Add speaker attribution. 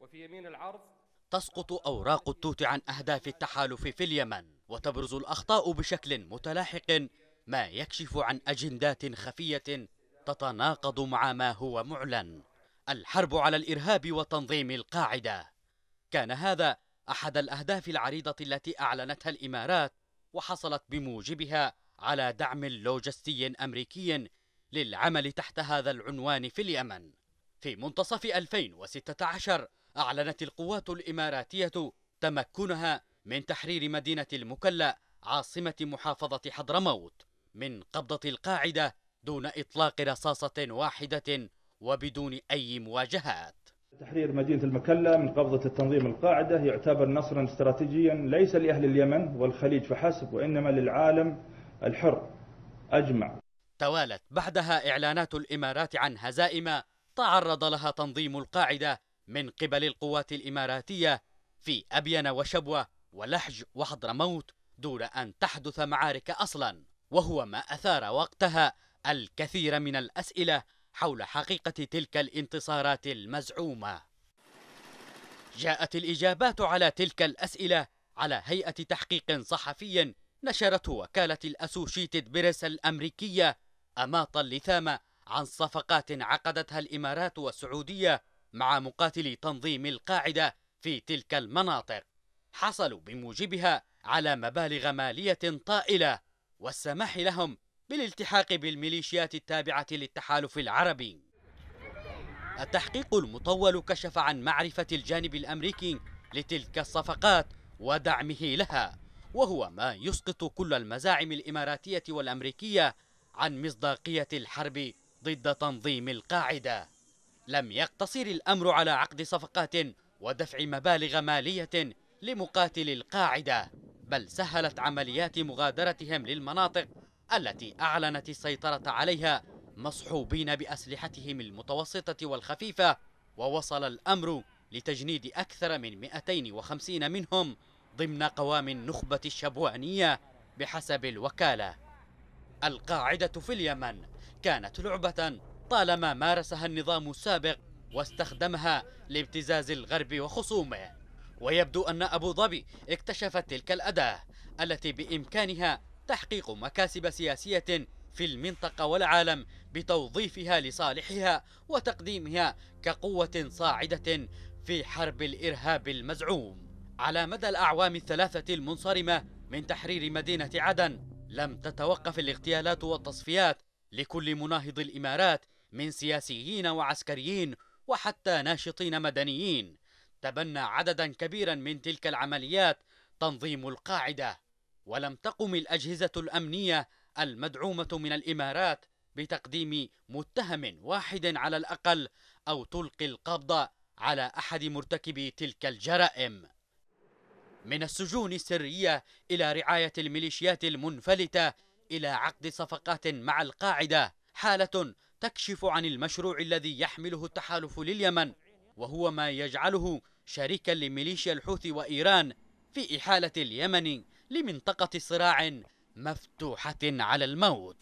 Speaker 1: وفي يمين العرض تسقط أوراق التوت عن أهداف التحالف في اليمن وتبرز الأخطاء بشكل متلاحق ما يكشف عن أجندات خفية تتناقض مع ما هو معلن الحرب على الإرهاب وتنظيم القاعدة كان هذا أحد الأهداف العريضة التي أعلنتها الإمارات وحصلت بموجبها على دعم لوجستي أمريكي للعمل تحت هذا العنوان في اليمن في منتصف 2016 أعلنت القوات الإماراتية تمكنها من تحرير مدينة المكلا عاصمة محافظة حضرموت من قبضة القاعدة دون إطلاق رصاصة واحدة وبدون أي مواجهات تحرير مدينة المكلا من قبضة التنظيم القاعدة يعتبر نصرا استراتيجيا ليس لأهل اليمن والخليج فحسب وإنما للعالم الحر أجمع توالت بعدها إعلانات الإمارات عن هزائم تعرض لها تنظيم القاعدة من قبل القوات الإماراتية في أبين وشبوة ولحج وحضرموت دون أن تحدث معارك أصلا وهو ما أثار وقتها الكثير من الأسئلة حول حقيقة تلك الانتصارات المزعومة جاءت الإجابات على تلك الأسئلة على هيئة تحقيق صحفي نشرته وكالة الأسوشيتد بريس الأمريكية أماط اللثام عن صفقات عقدتها الإمارات والسعودية مع مقاتلي تنظيم القاعدة في تلك المناطق حصلوا بموجبها على مبالغ مالية طائلة والسماح لهم بالالتحاق بالميليشيات التابعة للتحالف العربي التحقيق المطول كشف عن معرفة الجانب الأمريكي لتلك الصفقات ودعمه لها وهو ما يسقط كل المزاعم الإماراتية والأمريكية عن مصداقية الحرب ضد تنظيم القاعده لم يقتصر الأمر على عقد صفقات ودفع مبالغ مالية لمقاتل القاعدة بل سهلت عمليات مغادرتهم للمناطق التي أعلنت السيطرة عليها مصحوبين بأسلحتهم المتوسطة والخفيفة ووصل الأمر لتجنيد أكثر من 250 منهم ضمن قوام النخبة الشبوانية بحسب الوكالة القاعدة في اليمن كانت لعبة طالما مارسها النظام السابق واستخدمها لابتزاز الغرب وخصومه ويبدو أن أبو ظبي اكتشفت تلك الأداة التي بإمكانها تحقيق مكاسب سياسية في المنطقة والعالم بتوظيفها لصالحها وتقديمها كقوة صاعدة في حرب الإرهاب المزعوم على مدى الأعوام الثلاثة المنصرمة من تحرير مدينة عدن لم تتوقف الاغتيالات والتصفيات لكل مناهض الإمارات من سياسيين وعسكريين وحتى ناشطين مدنيين تبنى عددا كبيرا من تلك العمليات تنظيم القاعده ولم تقم الاجهزه الامنيه المدعومه من الامارات بتقديم متهم واحد على الاقل او تلقي القبض على احد مرتكبي تلك الجرائم من السجون السريه الى رعايه الميليشيات المنفلته الى عقد صفقات مع القاعده حاله تكشف عن المشروع الذي يحمله التحالف لليمن وهو ما يجعله شريكا لميليشيا الحوثي وإيران في إحالة اليمن لمنطقة صراع مفتوحة على الموت